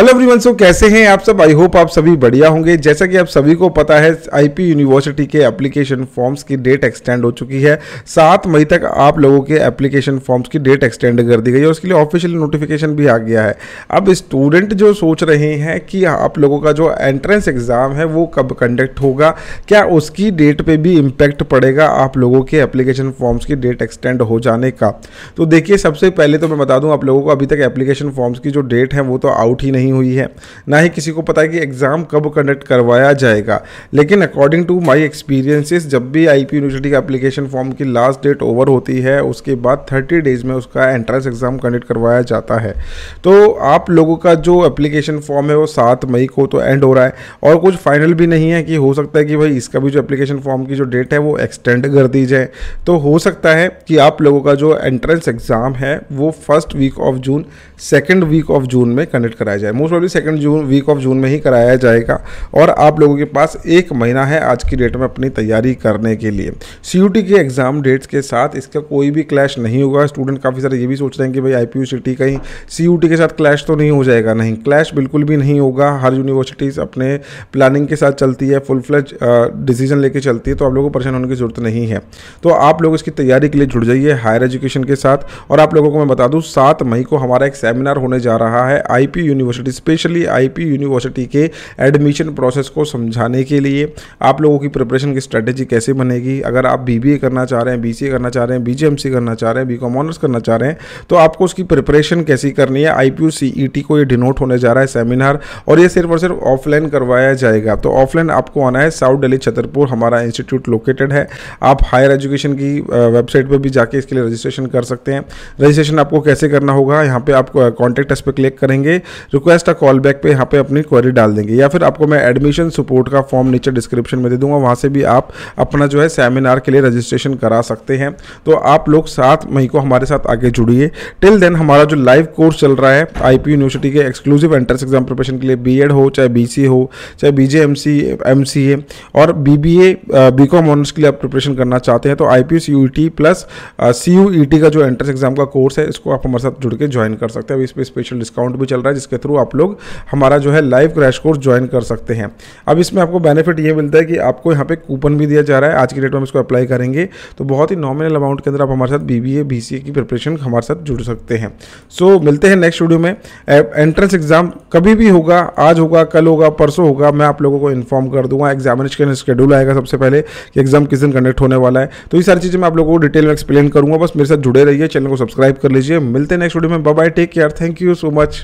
hello everyone so कैसे हैं आप सब आई होप आप सभी बढ़िया होंगे जैसा कि आप सभी को पता है आईपी यूनिवर्सिटी के एप्लीकेशन फॉर्म्स की डेट एक्सटेंड हो चुकी है सात मई तक आप लोगों के एप्लीकेशन फॉर्म्स की डेट एक्सटेंड कर दी गई है उसके लिए ऑफिशियल नोटिफिकेशन भी आ गया है अब स्टूडेंट जो सोच रहे हैं कि आप लोगों का जो एंट्रेंस एग्ज़ाम है वो कब कंडक्ट होगा क्या उसकी डेट पर भी इम्पैक्ट पड़ेगा आप लोगों के एप्लीकेशन फॉर्म्स की डेट एक्सटेंड हो जाने का तो देखिए सबसे पहले तो मैं बता दूँ आप लोगों को अभी तक एप्लीकेशन फॉर्म्स की जो डेट है वो तो आउट ही नहीं नहीं हुई है ना ही किसी को पता है कि एग्ज़ाम कब कंडक्ट करवाया जाएगा लेकिन अकॉर्डिंग टू माई एक्सपीरियंसिस जब भी आई पी यूनिवर्सिटी का एप्लीकेशन फॉर्म की लास्ट डेट ओवर होती है उसके बाद थर्टी डेज में उसका एंट्रेंस एग्ज़ाम कंडक्ट करवाया जाता है तो आप लोगों का जो एप्लीकेशन फॉर्म है वो सात मई को तो एंड हो रहा है और कुछ फाइनल भी नहीं है कि हो सकता है कि भाई इसका भी जो एप्लीकेशन फॉर्म की जो डेट है वो एक्सटेंड कर दी जाए तो हो सकता है कि आप लोगों का जो एंट्रेंस एग्ज़ाम है वो first week of June second week of June में कंडक्ट कराया जाए most probably second June week of June में ही कराया जाएगा और आप लोगों के पास एक महीना है आज की डेट में अपनी तैयारी करने के लिए सी के एग्ज़ाम डेट्स के साथ इसका कोई भी क्लैश नहीं होगा स्टूडेंट काफ़ी सारे ये भी सोच रहे हैं कि भाई आई पी कहीं सी के साथ क्लैश तो नहीं हो जाएगा नहीं क्लैश बिल्कुल भी नहीं होगा हर यूनिवर्सिटीज़ अपने प्लानिंग के साथ चलती है फुल फ्लैज डिसीजन लेके चलती है तो आप लोगों को परेशान होने की ज़रूरत नहीं है तो आप लोग इसकी तैयारी के लिए जुड़ जाइए हायर एजुकेशन के साथ और आप लोगों को मैं बता दूँ सात मई को हमारा एक सेमिनार होने जा रहा है आई यूनिवर्सिटी स्पेशली आईपी यूनिवर्सिटी के एडमिशन प्रोसेस को समझाने के लिए आप लोगों की प्रिपरेशन की स्ट्रैटेजी कैसे बनेगी अगर आप बीबीए करना चाह रहे हैं बीसीए करना चाह रहे हैं बीजेएमसी करना चाह रहे हैं बीकॉम ऑनर्स करना चाह रहे हैं तो आपको उसकी प्रिपरेशन कैसी करनी है आई पी e को ये डिनोट होने जा रहा है सेमिनार और ये सिर्फ और सिर्फ ऑफलाइन करवाया जाएगा तो ऑफलाइन आपको आना है साउथ दिल्ली छतरपुर हमारा इंस्टीट्यूट लोकेटेड है आप हायर एजुकेशन की वेबसाइट पर भी जाके इसके लिए रजिस्ट्रेशन कर सकते हैं रजिस्ट्रेशन आपको कैसे करना होगा यहाँ पर आप कॉन्टैक्ट एस पर क्लिक करेंगे request request a call back पे यहाँ पे अपनी क्वेरी डाल देंगे या फिर आपको मैं एडमिशन सपोर्ट का फॉर्म नीचे डिस्क्रिप्शन में दे दूंगा वहाँ से भी आप अपना जो है सेमिनार के लिए रजिस्ट्रेशन करा सकते हैं तो आप लोग सात मई को हमारे साथ आगे जुड़िए टिल देन हमारा जो लाइव कोर्स चल रहा है आई यूनिवर्सिटी के एक्सक्लूसिव एंट्रेंस एग्जाम प्रिपरेशन के लिए बी हो चाहे बी हो चाहे बी जे और B B A B com honours के लिए आप प्रिपरेशन करना चाहते हैं तो I P C U T plus C U E T का जो एंट्रेंस एग्जाम का कोर्स है इसको आप हमारे साथ जुड़ के ज्वाइन कर सकते हैं इस पर स्पेशल डिस्काउंट भी चल रहा है जिसके थ्रू आप आप लोग हमारा जो है लाइव क्रैश कोर्स ज्वाइन कर सकते हैं अब इसमें आपको बेनिफिट ये मिलता है कि आपको यहाँ पे कूपन भी दिया जा रहा है आज की डेट में हम इसको अप्लाई करेंगे तो बहुत ही नॉमिनल अमाउंट के अंदर आप हमारे साथ बी बी की प्रिपरेशन हमारे साथ जुड़ सकते हैं सो so, मिलते हैं नेक्स्ट वीडियो में एंट्रेंस एग्ज़ाम कभी भी होगा आज होगा कल होगा परसों होगा मैं आप लोगों को इन्फॉर्म कर दूंगा एग्जामिनेशन शेड्यूल आएगा सबसे पहले कि एग्जाम किस दिन कंडक्ट होने वाला है तो ये सारी चीज़ें मैं आप लोगों को डिटेल में एक्सप्लेन करूंगा बस मेरे साथ जुड़े रहिए चैनल को सब्सक्राइब कर लीजिए मिलते हैं नेक्स्ट वीडियो में bye take care thank you so much